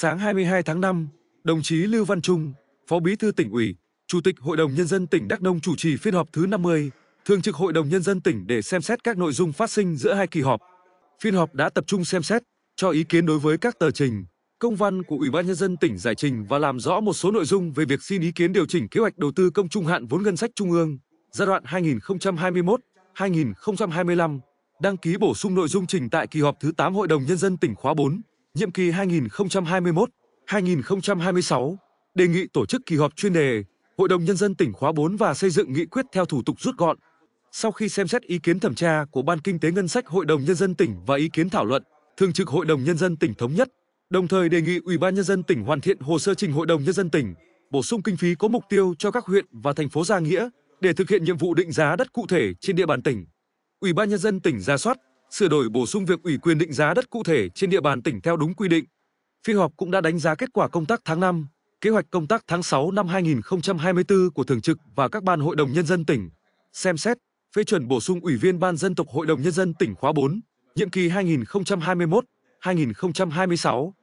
Sáng 22 tháng 5, đồng chí Lưu Văn Trung, Phó Bí thư tỉnh ủy, Chủ tịch Hội đồng Nhân dân tỉnh Đắk Nông chủ trì phiên họp thứ 50, Thường trực Hội đồng Nhân dân tỉnh để xem xét các nội dung phát sinh giữa hai kỳ họp. Phiên họp đã tập trung xem xét, cho ý kiến đối với các tờ trình, công văn của Ủy ban Nhân dân tỉnh giải trình và làm rõ một số nội dung về việc xin ý kiến điều chỉnh kế hoạch đầu tư công trung hạn vốn ngân sách trung ương giai đoạn 2021-2025, đăng ký bổ sung nội dung trình tại kỳ họp thứ 8 Hội đồng Nhân dân tỉnh khóa 4 nhiệm kỳ 2021-2026, đề nghị tổ chức kỳ họp chuyên đề Hội đồng Nhân dân tỉnh khóa 4 và xây dựng nghị quyết theo thủ tục rút gọn. Sau khi xem xét ý kiến thẩm tra của Ban Kinh tế Ngân sách Hội đồng Nhân dân tỉnh và ý kiến thảo luận, Thường trực Hội đồng Nhân dân tỉnh thống nhất, đồng thời đề nghị Ủy ban Nhân dân tỉnh hoàn thiện hồ sơ trình Hội đồng Nhân dân tỉnh, bổ sung kinh phí có mục tiêu cho các huyện và thành phố Gia Nghĩa để thực hiện nhiệm vụ định giá đất cụ thể trên địa bàn tỉnh. Ủy ban Nhân dân tỉnh ra soát, sửa đổi bổ sung việc ủy quyền định giá đất cụ thể trên địa bàn tỉnh theo đúng quy định. Phiên họp cũng đã đánh giá kết quả công tác tháng 5, kế hoạch công tác tháng 6 năm 2024 của Thường trực và các ban Hội đồng Nhân dân tỉnh, xem xét, phê chuẩn bổ sung Ủy viên Ban Dân tộc Hội đồng Nhân dân tỉnh khóa 4, nhiệm kỳ 2021-2026.